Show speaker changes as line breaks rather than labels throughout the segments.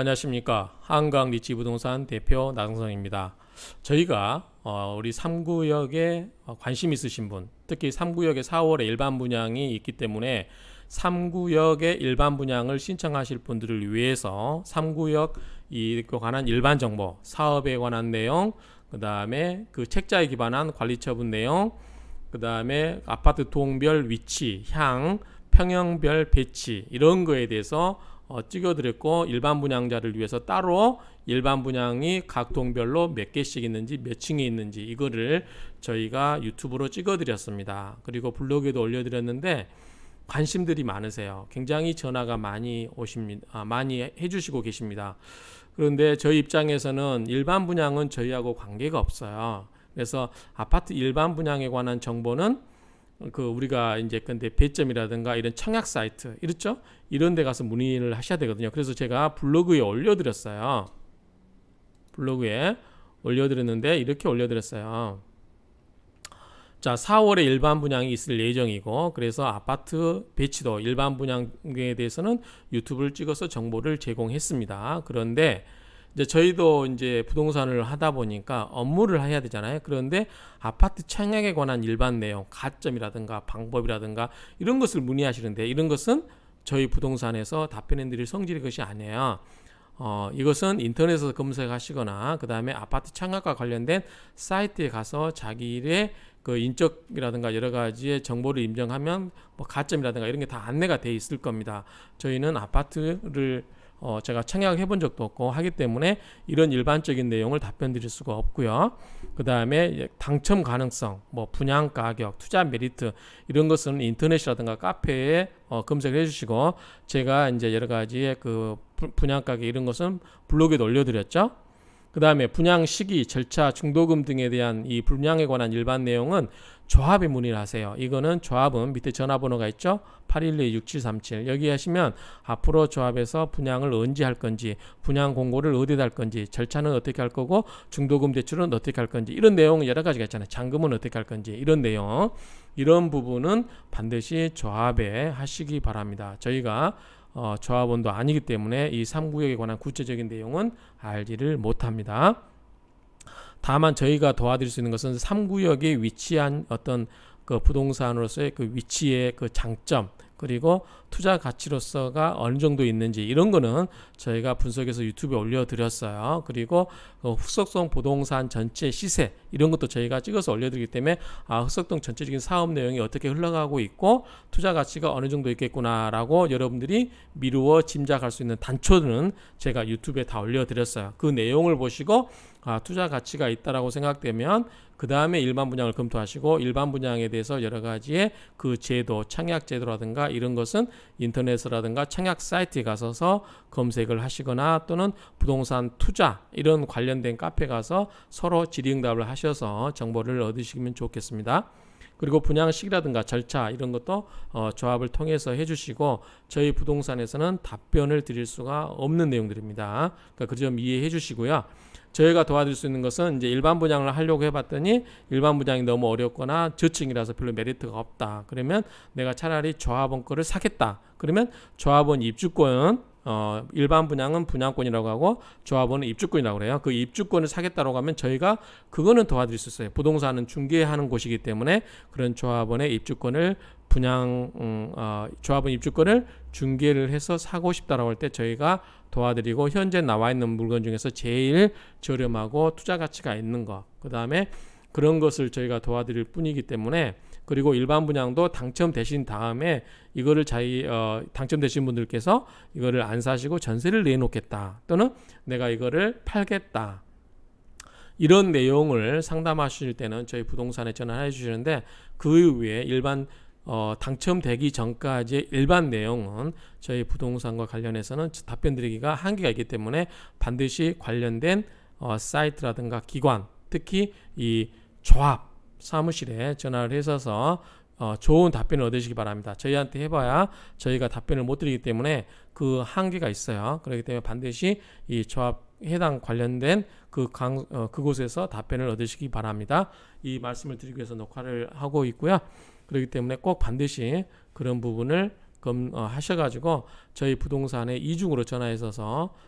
안녕하십니까 한강 리치 부동산 대표 나성선입니다 저희가 어, 우리 3구역에 어, 관심 있으신 분 특히 3구역에 4월에 일반 분양이 있기 때문에 3구역의 일반 분양을 신청하실 분들을 위해서 3구역 이 관한 일반 정보, 사업에 관한 내용, 그 다음에 그 책자에 기반한 관리처분 내용, 그 다음에 아파트 동별 위치, 향, 평형별 배치 이런 거에 대해서 어, 찍어드렸고 일반 분양자를 위해서 따로 일반 분양이 각 동별로 몇 개씩 있는지 몇 층에 있는지 이거를 저희가 유튜브로 찍어드렸습니다. 그리고 블로그에도 올려드렸는데 관심들이 많으세요. 굉장히 전화가 많이 오십니다. 아, 많이 해주시고 계십니다. 그런데 저희 입장에서는 일반 분양은 저희하고 관계가 없어요. 그래서 아파트 일반 분양에 관한 정보는 그 우리가 이제 근데 배점이라든가 이런 청약 사이트 이렇죠 이런 데 가서 문의를 하셔야 되거든요 그래서 제가 블로그에 올려드렸어요 블로그에 올려드렸는데 이렇게 올려드렸어요 자 4월에 일반 분양이 있을 예정이고 그래서 아파트 배치도 일반 분양에 대해서는 유튜브를 찍어서 정보를 제공했습니다 그런데 이제 저희도 이제 부동산을 하다 보니까 업무를 해야 되잖아요. 그런데 아파트 청약에 관한 일반 내용, 가점이라든가 방법이라든가 이런 것을 문의하시는데 이런 것은 저희 부동산에서 답변해드릴 성질의 것이 아니에요. 어, 이것은 인터넷에서 검색하시거나 그 다음에 아파트 창학과 관련된 사이트에 가서 자기의 일그 인적이라든가 여러 가지의 정보를 입정하면뭐 가점이라든가 이런 게 다 안내가 돼 있을 겁니다. 저희는 아파트를 어, 제가 청약해 본 적도 없고 하기 때문에 이런 일반적인 내용을 답변 드릴 수가 없고요. 그 다음에 예, 당첨 가능성, 뭐 분양 가격, 투자 메리트 이런 것은 인터넷이라든가 카페에 어, 검색을 해주시고 제가 이제 여러 가지의 그 분양 가격 이런 것은 블로그에 올려드렸죠. 그 다음에 분양 시기, 절차, 중도금 등에 대한 이 분양에 관한 일반 내용은 조합에 문의를 하세요. 이거는 조합은 밑에 전화번호가 있죠? 812-6737 여기 하시면 앞으로 조합에서 분양을 언제 할 건지 분양 공고를 어디에 할 건지 절차는 어떻게 할 거고 중도금 대출은 어떻게 할 건지 이런 내용 여러 가지가 있잖아요. 잔금은 어떻게 할 건지 이런 내용 이런 부분은 반드시 조합에 하시기 바랍니다. 저희가 어, 조합원도 아니기 때문에 이 3구역에 관한 구체적인 내용은 알지를 못합니다. 다만 저희가 도와드릴 수 있는 것은 3구역에 위치한 어떤 그 부동산으로서의 그 위치의 그 장점 그리고 투자 가치로서가 어느 정도 있는지 이런 거는 저희가 분석해서 유튜브에 올려드렸어요. 그리고 어, 흑석동 부동산 전체 시세 이런 것도 저희가 찍어서 올려드리기 때문에 아 흑석동 전체적인 사업 내용이 어떻게 흘러가고 있고 투자 가치가 어느 정도 있겠구나라고 여러분들이 미루어 짐작할 수 있는 단초는 제가 유튜브에 다 올려드렸어요. 그 내용을 보시고 아, 투자 가치가 있다라고 생각되면 그 다음에 일반 분양을 검토하시고 일반 분양에 대해서 여러 가지의 그 제도, 창약 제도라든가 이런 것은 인터넷이라든가 창약 사이트에 가서서 검색을 하시거나 또는 부동산 투자 이런 관련된 카페 가서 서로 질의응답을 하셔서 정보를 얻으시면 좋겠습니다. 그리고 분양식이라든가 절차 이런 것도 어, 조합을 통해서 해주시고 저희 부동산에서는 답변을 드릴 수가 없는 내용들입니다. 그러니까 그 점 이해해 주시고요. 저희가 도와드릴 수 있는 것은 이제 일반 분양을 하려고 해봤더니 일반 분양이 너무 어렵거나 저층이라서 별로 메리트가 없다. 그러면 내가 차라리 조합원 거를 사겠다. 그러면 조합원 입주권 어, 일반 분양은 분양권이라고 하고 조합원은 입주권이라고 그래요. 그 입주권을 사겠다고 하면 저희가 그거는 도와드릴 수 있어요. 부동산은 중개하는 곳이기 때문에 그런 조합원의 입주권을 분양 음, 어, 조합원 입주권을 중개를 해서 사고 싶다라고 할 때 저희가 도와드리고 현재 나와 있는 물건 중에서 제일 저렴하고 투자 가치가 있는 거그 다음에 그런 것을 저희가 도와드릴 뿐이기 때문에 그리고 일반 분양도 당첨되신 다음에 이거를 자기 어, 당첨되신 분들께서 이거를 안 사시고 전세를 내놓겠다 또는 내가 이거를 팔겠다 이런 내용을 상담하실 때는 저희 부동산에 전화해 주시는데 그 위에 일반 어, 당첨되기 전까지의 일반 내용은 저희 부동산과 관련해서는 답변 드리기가 한계가 있기 때문에 반드시 관련된 어, 사이트라든가 기관, 특히 이 조합 사무실에 전화를 해서서 어, 좋은 답변을 얻으시기 바랍니다. 저희한테 해봐야 저희가 답변을 못 드리기 때문에 그 한계가 있어요. 그렇기 때문에 반드시 이 조합 해당 관련된 그 강, 어, 그곳에서 답변을 얻으시기 바랍니다. 이 말씀을 드리기 위해서 녹화를 하고 있고요. 그렇기 때문에 꼭 반드시 그런 부분을 검, 어, 하셔가지고 저희 부동산의 이중으로 전화해서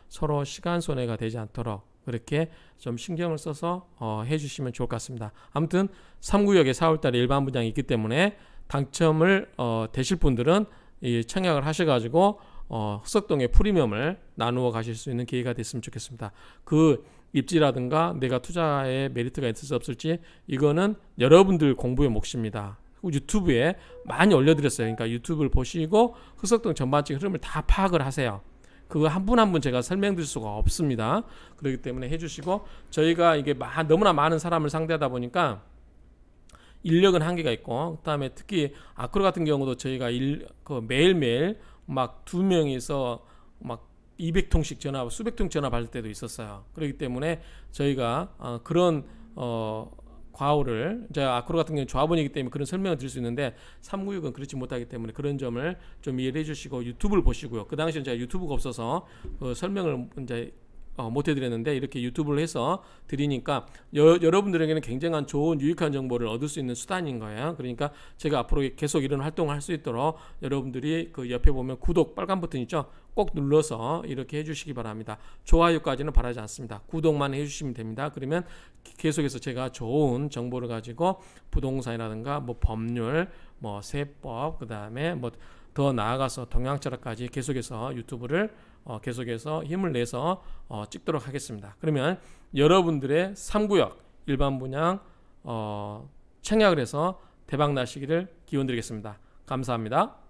서로 시간 손해가 되지 않도록 그렇게 좀 신경을 써서 어, 해주시면 좋을 것 같습니다. 아무튼 3구역에 4월달에 일반 분양이 있기 때문에 당첨을 어, 되실 분들은 이 청약을 하셔가지고 어, 흑석동의 프리미엄을 나누어 가실 수 있는 기회가 됐으면 좋겠습니다. 그 입지라든가 내가 투자에 메리트가 있을수 없을지 이거는 여러분들 공부의 몫입니다. 유튜브에 많이 올려드렸어요. 그러니까 유튜브를 보시고 흑석동 전반적인 흐름을 다 파악을 하세요. 그거 한 분 한 분 제가 설명드릴 수가 없습니다. 그렇기 때문에 해주시고 저희가 이게 너무나 많은 사람을 상대하다 보니까 인력은 한계가 있고 그다음에 특히 아크로 같은 경우도 저희가 일, 그 매일매일 막두 명이서 막 200통씩 전화, 수백 통 전화 받을 때도 있었어요. 그렇기 때문에 저희가 어, 그런 어, 과오를 제 아크로 같은 경우는 좌분이기 때문에 그런 설명을 드릴 수 있는데 396은 그렇지 못하기 때문에 그런 점을 좀 이해해 주시고 유튜브를 보시고요. 그 당시에 제가 유튜브가 없어서 그 설명을 이제 어, 못해드렸는데 이렇게 유튜브를 해서 드리니까 여, 러분들에게는 굉장한 좋은 유익한 정보를 얻을 수 있는 수단인 거예요. 그러니까 제가 앞으로 계속 이런 활동을 할 수 있도록 여러분들이 그 옆에 보면 구독 빨간 버튼 있죠? 꼭 눌러서 이렇게 해주시기 바랍니다. 좋아요까지는 바라지 않습니다. 구독만 해주시면 됩니다. 그러면 계속해서 제가 좋은 정보를 가지고 부동산이라든가 뭐 법률, 뭐 세법, 그 다음에 뭐더 나아가서 동양철학까지 계속해서 유튜브를 어, 계속해서 힘을 내서 어, 찍도록 하겠습니다. 그러면 여러분들의 3구역 일반 분양 어, 청약을 해서 대박 나시기를 기원 드리겠습니다. 감사합니다.